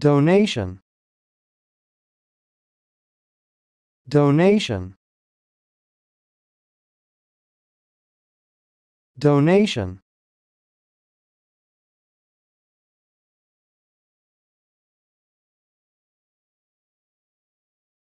donation donation donation